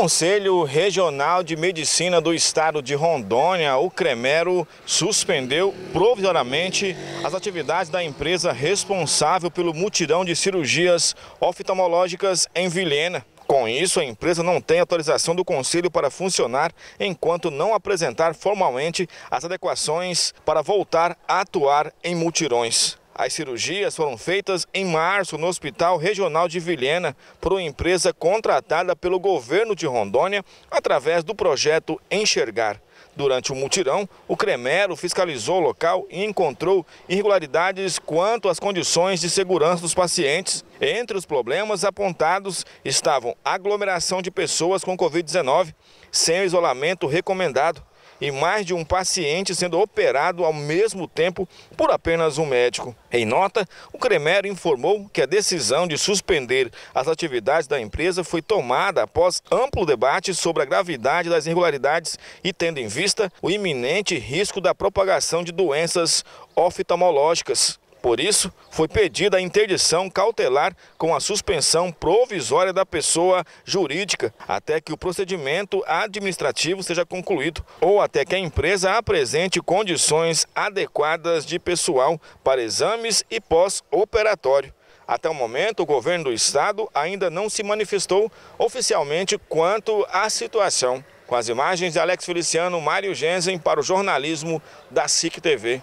Conselho Regional de Medicina do Estado de Rondônia, o CREMERO, suspendeu provisoriamente as atividades da empresa responsável pelo mutirão de cirurgias oftalmológicas em Vilhena. Com isso, a empresa não tem autorização do Conselho para funcionar enquanto não apresentar formalmente as adequações para voltar a atuar em multirões. As cirurgias foram feitas em março no Hospital Regional de Vilhena por uma empresa contratada pelo governo de Rondônia através do projeto Enxergar. Durante o mutirão, o Cremero fiscalizou o local e encontrou irregularidades quanto às condições de segurança dos pacientes. Entre os problemas apontados estavam aglomeração de pessoas com Covid-19, sem o isolamento recomendado, e mais de um paciente sendo operado ao mesmo tempo por apenas um médico. Em nota, o Cremero informou que a decisão de suspender as atividades da empresa foi tomada após amplo debate sobre a gravidade das irregularidades e tendo em vista o iminente risco da propagação de doenças oftalmológicas. Por isso, foi pedida a interdição cautelar com a suspensão provisória da pessoa jurídica até que o procedimento administrativo seja concluído ou até que a empresa apresente condições adequadas de pessoal para exames e pós-operatório. Até o momento, o governo do estado ainda não se manifestou oficialmente quanto à situação. Com as imagens de Alex Feliciano, Mário Gensen para o jornalismo da SIC TV.